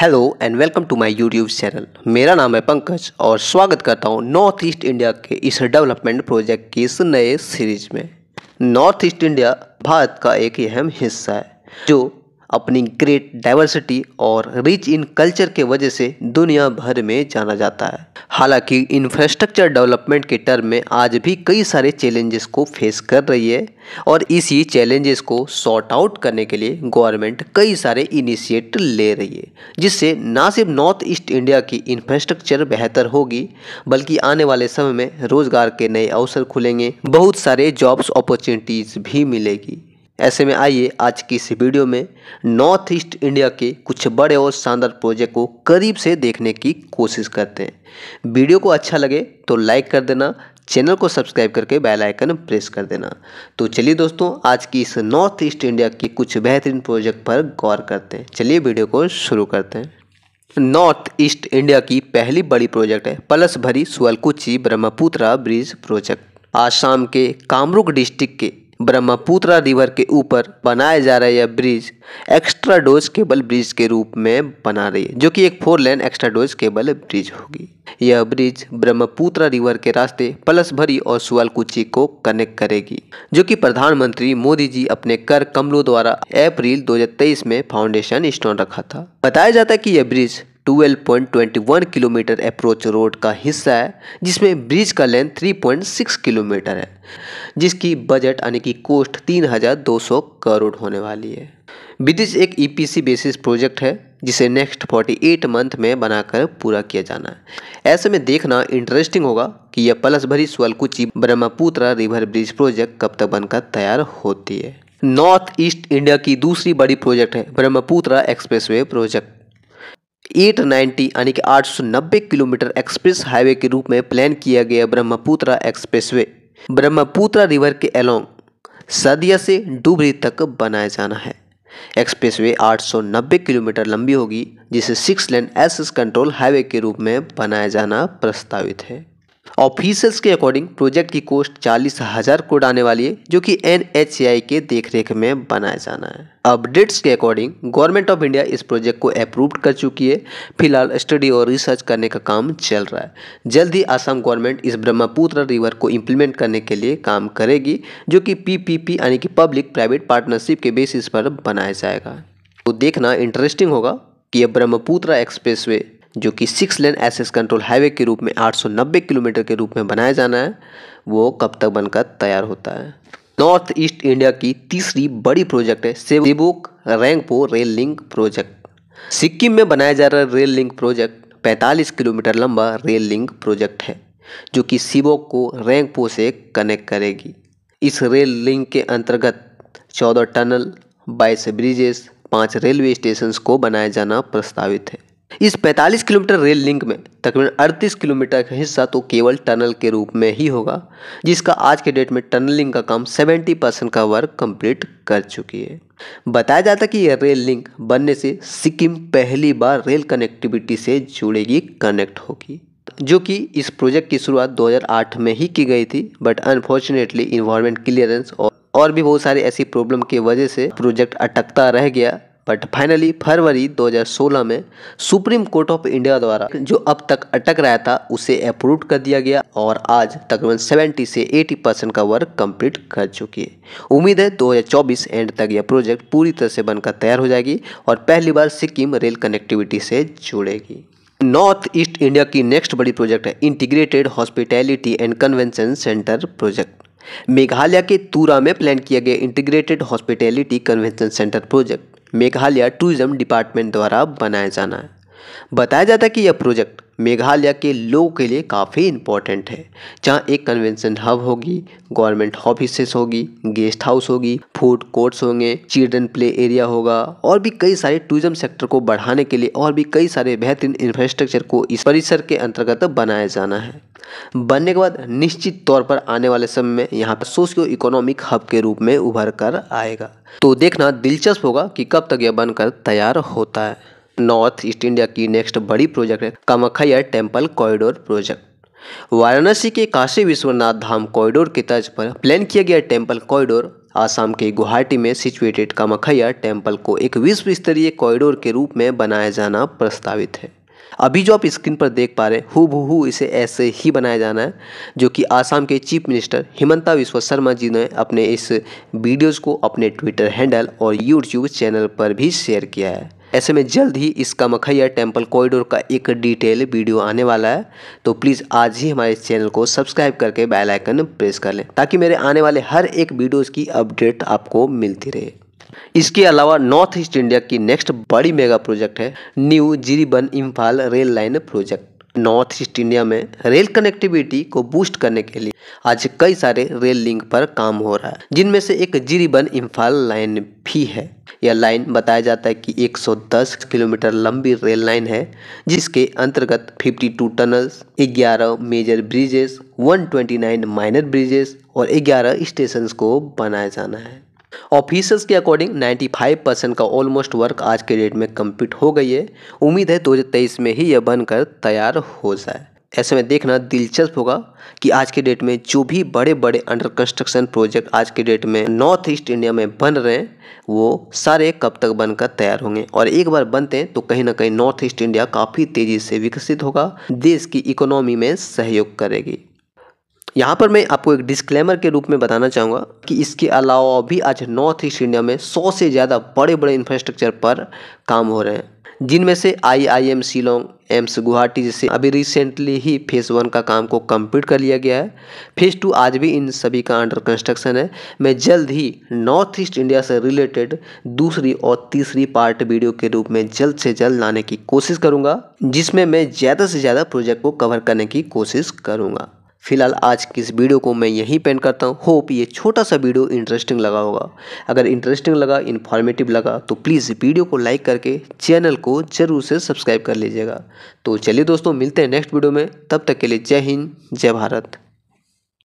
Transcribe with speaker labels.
Speaker 1: hello and welcome to my YouTube channel मेरा नाम है पंकज और स्वागत करता हूँ नॉर्थ ईस्ट इंडिया के इस डेवलपमेंट प्रोजेक्ट की इस नए सीरीज में नॉर्थ ईस्ट इंडिया भारत का एक अहम हिस्सा है जो अपनी ग्रेट डाइवर्सिटी और रिच इन कल्चर के वजह से दुनिया भर में जाना जाता है हालांकि इंफ्रास्ट्रक्चर डेवलपमेंट के टर्म में आज भी कई सारे चैलेंजेस को फेस कर रही है और इसी चैलेंजेस को सॉर्ट आउट करने के लिए गवर्नमेंट कई सारे इनिशिएट ले रही है जिससे ना सिर्फ नॉर्थ ईस्ट इंडिया की इंफ्रास्ट्रक्चर बेहतर होगी बल्कि आने वाले समय में रोजगार के नए अवसर खुलेंगे बहुत सारे जॉब्स अपॉर्चुनिटीज़ भी मिलेगी ऐसे में आइए आज की इस वीडियो में नॉर्थ ईस्ट इंडिया के कुछ बड़े और शानदार प्रोजेक्ट को करीब से देखने की कोशिश करते हैं वीडियो को अच्छा लगे तो लाइक कर देना चैनल को सब्सक्राइब करके बेल आइकन प्रेस कर देना तो चलिए दोस्तों आज की इस नॉर्थ ईस्ट इंडिया के कुछ बेहतरीन प्रोजेक्ट पर गौर करते हैं चलिए वीडियो को शुरू करते हैं नॉर्थ ईस्ट इंडिया की पहली बड़ी प्रोजेक्ट है Palasbari Sualkuchi Brahmaputra bridge project Assam के कामरुक डिस्ट्रिक्ट के ब्रह्मपुत्र रिवर के ऊपर बनाया जा रहे यह bridge extradosed cable bridge के रूप में बना रही है जो कि एक four lane extradosed cable bridge होगी यह ब्रिज ब्रह्मपुत्रा रिवर के रास्ते पलसभरी और सुअलकुची को कनेक्ट करेगी जो कि प्रधानमंत्री मोदी जी अपने कर कमलों द्वारा अप्रैल 2023 में फाउंडेशन स्टोन रखा था बताया जाता है कि यह ब्रिज 12.21 किलोमीटर अप्रोच रोड का हिस्सा है जिसमें ब्रिज का लेंथ 3.6 किलोमीटर है जिसकी बजट यानी कि कोस्ट 3,200 करोड़ होने वाली है ब्रिज एक ईपीसी बेसिस प्रोजेक्ट है जिसे नेक्स्ट 48 मंथ में बनाकर पूरा किया जाना है ऐसे में देखना इंटरेस्टिंग होगा कि यह भरी Sualkuchi Brahmaputra river bridge project कब तक बनकर तैयार होती है नॉर्थ ईस्ट इंडिया की दूसरी बड़ी प्रोजेक्ट है Brahmaputra expressway project eight ninety यानी कि आठ सौ नब्बे किलोमीटर एक्सप्रेस हाईवे के रूप में प्लान किया गया ब्रह्मपुत्रा एक्सप्रेसवे ब्रह्मपुत्रा रिवर के अलोंग सदिया से डुबरी तक बनाया जाना है एक्सप्रेसवे 890 किलोमीटर लंबी होगी जिसे six lane access control highway के रूप में बनाया जाना प्रस्तावित है ऑफिसल्स के अकॉर्डिंग प्रोजेक्ट की कोस्ट चालीस हजार करोड़ आने वाली है जो कि एन के देखरेख में बनाया जाना है अपडेट्स के अकॉर्डिंग गवर्नमेंट ऑफ इंडिया इस प्रोजेक्ट को अप्रूव कर चुकी है फिलहाल स्टडी और रिसर्च करने का काम चल रहा है जल्द ही आसाम गवर्नमेंट इस ब्रह्मपुत्र रिवर को इम्प्लीमेंट करने के लिए काम करेगी जो कि पी यानी कि पब्लिक प्राइवेट पार्टनरशिप के बेसिस पर बनाया जाएगा तो देखना इंटरेस्टिंग होगा कि यह ब्रह्मपुत्र एक्सप्रेस जो कि six lane access control highway के रूप में 890 किलोमीटर के रूप में बनाया जाना है वो कब तक बनकर तैयार होता है नॉर्थ ईस्ट इंडिया की तीसरी बड़ी प्रोजेक्ट है Sevoke Rangpo rail link project Sikkim में बनाया जा रहा रेल लिंक प्रोजेक्ट 45 किलोमीटर लंबा रेल लिंक प्रोजेक्ट है जो कि सिबोक को रैंगपो से कनेक्ट करेगी इस रेल लिंक के अंतर्गत चौदह टनल बाईस ब्रिजेस पाँच रेलवे स्टेशन को बनाया जाना प्रस्तावित है इस 45 किलोमीटर रेल लिंक में तकरीबन 38 किलोमीटर का हिस्सा तो केवल टनल के रूप में ही होगा जिसका आज के डेट में टनलिंग का काम 70 परसेंट का वर्क कंप्लीट कर चुकी है बताया जाता कि यह रेल लिंक बनने से सिक्किम पहली बार रेल कनेक्टिविटी से जुड़ेगी कनेक्ट होगी जो कि इस प्रोजेक्ट की शुरुआत 2008 में ही की गई थी बट अनफॉर्चुनेटली इन्वायरमेंट क्लियरेंस और और भी बहुत सारी ऐसी प्रॉब्लम की वजह से प्रोजेक्ट अटकता रह गया बट फाइनली फरवरी 2016 में सुप्रीम कोर्ट ऑफ इंडिया द्वारा जो अब तक अटक रहा था उसे अप्रूव कर दिया गया और आज तकरीबन 70 से 80 परसेंट का वर्क कंप्लीट कर चुकी है उम्मीद है 2024 एंड तक यह प्रोजेक्ट पूरी तरह से बनकर तैयार हो जाएगी और पहली बार सिक्किम रेल कनेक्टिविटी से जुड़ेगी नॉर्थ ईस्ट इंडिया की नेक्स्ट बड़ी प्रोजेक्ट है integrated hospitality and convention centre project Meghalaya के तूरा में प्लान किया गया integrated hospitality convention centre project Meghalaya tourism department द्वारा बनाया जाना है बताया जाता है कि यह प्रोजेक्ट मेघालय के लोगों के लिए काफ़ी इम्पोर्टेंट है जहाँ एक कन्वेंशन हब होगी गवर्नमेंट ऑफिसेस होगी गेस्ट हाउस होगी फूड कोर्ट्स होंगे चिल्ड्रन प्ले एरिया होगा और भी कई सारे टूरिज्म सेक्टर को बढ़ाने के लिए और भी कई सारे बेहतरीन इंफ्रास्ट्रक्चर को इस परिसर के अंतर्गत बनाया जाना है बनने के बाद निश्चित तौर पर आने वाले समय में यहाँ पर सोशियो इकोनॉमिक हब के रूप में उभर कर आएगा तो देखना दिलचस्प होगा कि कब तक यह बनकर तैयार होता है नॉर्थ ईस्ट इंडिया की नेक्स्ट बड़ी प्रोजेक्ट है Kamakhya temple corridor project Varanasi के काशी विश्वनाथ धाम कॉरिडोर के तर्ज पर प्लान किया गया टेम्पल कॉरिडोर आसाम के गुवाहाटी में सिचुएटेड कामाखैया टेम्पल को एक विश्व स्तरीय कॉरिडोर के रूप में बनाया जाना प्रस्तावित है अभी जो आप स्क्रीन पर देख पा रहे हु हु इसे ऐसे ही बनाया जाना है जो कि आसाम के चीफ मिनिस्टर हिमंता विश्व शर्मा जी ने अपने इस वीडियोस को अपने ट्विटर हैंडल और यूट्यूब चैनल पर भी शेयर किया है ऐसे में जल्द ही इसका मखैया टेम्पल कॉरिडोर का एक डिटेल वीडियो आने वाला है तो प्लीज़ आज ही हमारे चैनल को सब्सक्राइब करके बेलाइकन प्रेस कर लें ताकि मेरे आने वाले हर एक वीडियोज़ की अपडेट आपको मिलती रहे इसके अलावा नॉर्थ ईस्ट इंडिया की नेक्स्ट बड़ी मेगा प्रोजेक्ट है new Jiribam Imphal rail line project north east India में रेल कनेक्टिविटी को बूस्ट करने के लिए आज कई सारे रेल लिंक पर काम हो रहा है जिनमें से एक जीरीबन इम्फाल लाइन भी है यह लाइन बताया जाता है कि 110 किलोमीटर लंबी रेल लाइन है जिसके अंतर्गत 52 tunnels 11 major bridges 129 minor bridges और 11 स्टेशन को बनाया जाना है ऑफिसर्स के अकॉर्डिंग 95 परसेंट का ऑलमोस्ट वर्क आज के डेट में कंप्लीट हो गई है उम्मीद है 2023 में ही यह बनकर तैयार हो जाए ऐसे में देखना दिलचस्प होगा कि आज के डेट में जो भी बड़े बड़े अंडर कंस्ट्रक्शन प्रोजेक्ट आज के डेट में नॉर्थ ईस्ट इंडिया में बन रहे हैं वो सारे कब तक बनकर तैयार होंगे और एक बार बनते हैं तो कहीं ना कहीं नॉर्थ ईस्ट इंडिया काफ़ी तेज़ी से विकसित होगा देश की इकोनॉमी में सहयोग करेगी यहाँ पर मैं आपको एक डिस्क्लेमर के रूप में बताना चाहूँगा कि इसके अलावा भी आज नॉर्थ ईस्ट इंडिया में सौ से ज़्यादा बड़े बड़े इंफ्रास्ट्रक्चर पर काम हो रहे हैं जिनमें से I I M Shillong AIIMS Guwahati जैसे अभी रिसेंटली ही फेज़ वन का काम को कंप्लीट कर लिया गया है फेज़ टू आज भी इन सभी का अंडर कंस्ट्रक्शन है मैं जल्द ही नॉर्थ ईस्ट इंडिया से रिलेटेड दूसरी और तीसरी पार्ट वीडियो के रूप में जल्द से जल्द लाने की कोशिश करूँगा जिसमें मैं ज़्यादा से ज़्यादा प्रोजेक्ट को कवर करने की कोशिश करूँगा फिलहाल आज की इस वीडियो को मैं यहीं पेंट करता हूँ होप ये छोटा सा वीडियो इंटरेस्टिंग लगा होगा अगर इंटरेस्टिंग लगा इन्फॉर्मेटिव लगा तो प्लीज़ वीडियो को लाइक करके चैनल को ज़रूर से सब्सक्राइब कर लीजिएगा तो चलिए दोस्तों मिलते हैं नेक्स्ट वीडियो में तब तक के लिए जय हिंद जय भारत